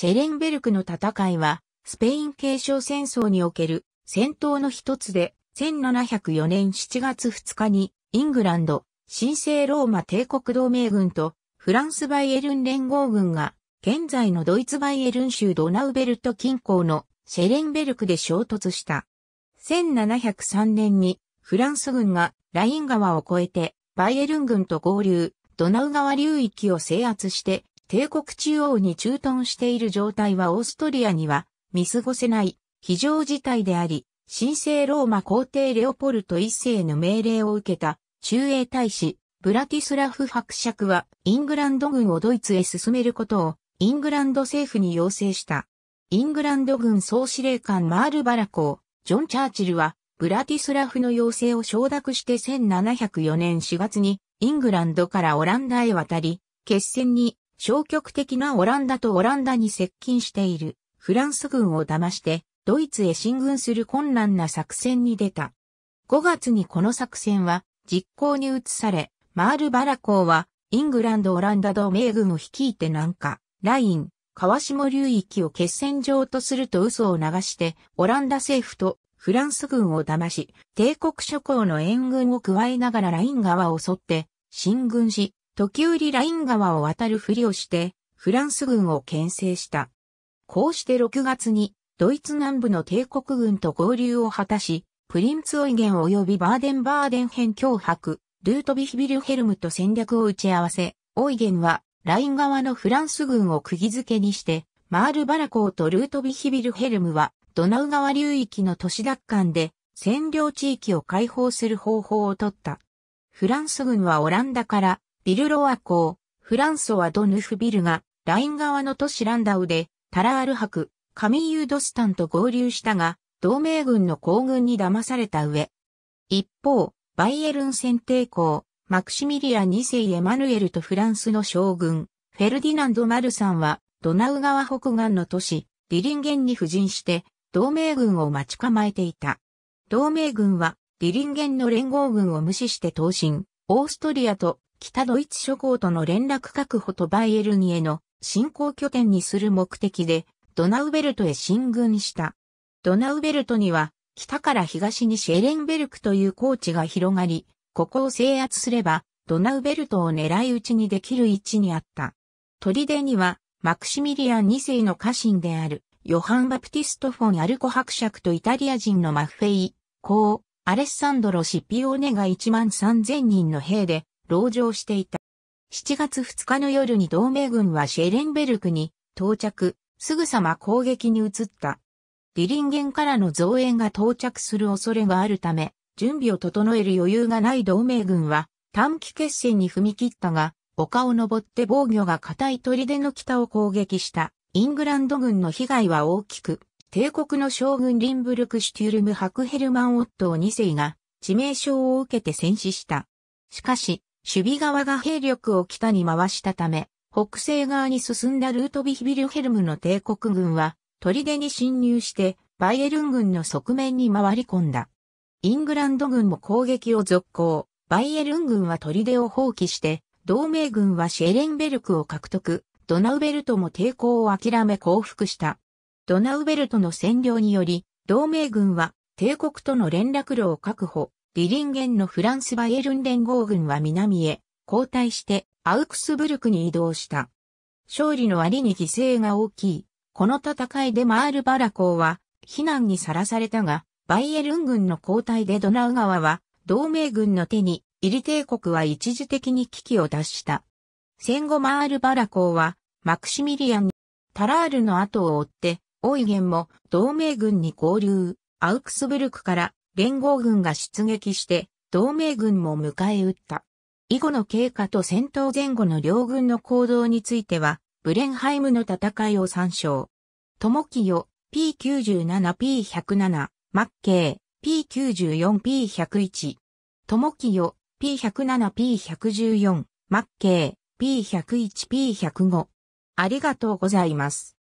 シェレンベルクの戦いは、スペイン継承戦争における戦闘の一つで、1704年7月2日に、イングランド、神聖ローマ帝国同盟軍と、フランスバイエルン連合軍が、現在のドイツバイエルン州ドナウベルト近郊のシェレンベルクで衝突した。1703年にフランス軍がライン川を越えてバイエルン軍と合流、ドナウ川流域を制圧して帝国中央に駐屯している状態はオーストリアには見過ごせない非常事態であり、神聖ローマ皇帝レオポルト一世の命令を受けた中英大使ブラティスラフ伯爵はイングランド軍をドイツへ進めることをイングランド政府に要請した。イングランド軍総司令官マールバラコー、ジョン・チャーチルはブラティスラフの要請を承諾して1704年4月にイングランドからオランダへ渡り、決戦に消極的なオランダとオランダに接近しているフランス軍を騙してドイツへ進軍する困難な作戦に出た。5月にこの作戦は実行に移され、マール・バラ港はイングランド・オランダ同盟軍を率いて南下、ライン、川下流域を決戦場とすると嘘を流して、オランダ政府とフランス軍を騙し、帝国諸侯の援軍を加えながらライン川を襲って、進軍し、時折ライン川を渡るふりをして、フランス軍を牽制した。こうして6月に、ドイツ南部の帝国軍と合流を果たし、プリンツオイゲン及びバーデンバーデン編脅迫、ルートビヒビルヘルムと戦略を打ち合わせ、オイゲンは、ライン側のフランス軍を釘付けにして、マールバラコーとルートビヒビルヘルムは、ドナウ川流域の都市奪還で、占領地域を解放する方法をとった。フランス軍はオランダからビルロワ港、フランソワ・ドヌフビルが、ライン側の都市ランダウで、タラール博、カミーユ・ドスタンと合流したが、同盟軍の行軍に騙された上。一方、バイエルン選帝公、マクシミリア2世エマヌエルとフランスの将軍、フェルディナンド・マルさんは、ドナウ川北岸の都市、ディリンゲンに布陣して、同盟軍を待ち構えていた。同盟軍は、ディリンゲンの連合軍を無視して投進、オーストリアと北ドイツ諸侯との連絡確保とバイエルニへの進行拠点にする目的で、ドナウベルトへ進軍した。ドナウベルトには、北から東にシェレンベルクという高地が広がり、ここを制圧すれば、ドナウベルトを狙い撃ちにできる位置にあった。砦には、マクシミリアン2世の家臣である、ヨハン・バプティスト・フォン・アルコ伯爵とイタリア人のマッフェイ、コー、アレッサンドロ・シピオーネが1万3000人の兵で、籠城していた。7月2日の夜に同盟軍はシェレンベルクに到着、すぐさま攻撃に移った。リリンゲンからの増援が到着する恐れがあるため、準備を整える余裕がない同盟軍は短期決戦に踏み切ったが、丘を登って防御が固い砦の北を攻撃した。イングランド軍の被害は大きく、帝国の将軍リンブルク・シュテュルム・ハクヘルマン・オットー2世が致命傷を受けて戦死した。しかし、守備側が兵力を北に回したため、北西側に進んだルートビヒビルヘルムの帝国軍は、砦に侵入して、バイエルン軍の側面に回り込んだ。イングランド軍も攻撃を続行、バイエルン軍は砦を放棄して、同盟軍はシェレンベルクを獲得、ドナウベルトも抵抗を諦め降伏した。ドナウベルトの占領により、同盟軍は帝国との連絡路を確保、リリンゲンのフランスバイエルン連合軍は南へ後退してアウクスブルクに移動した。勝利の割に犠牲が大きい。この戦いでマールバラ公は避難にさらされたが、バイエルン軍の交代でドナウ川は同盟軍の手にイリ帝国は一時的に危機を脱した。戦後マールバラ公はマクシミリアンにタラールの後を追って、オイゲンも同盟軍に合流、アウクスブルクから連合軍が出撃して、同盟軍も迎え撃った。以後の経過と戦闘前後の両軍の行動については、ブレンハイムの戦いを参照。友清、P97、P107、マッケー、P94、P101。友清、P107、P114、マッケー、P101、P105。ありがとうございます。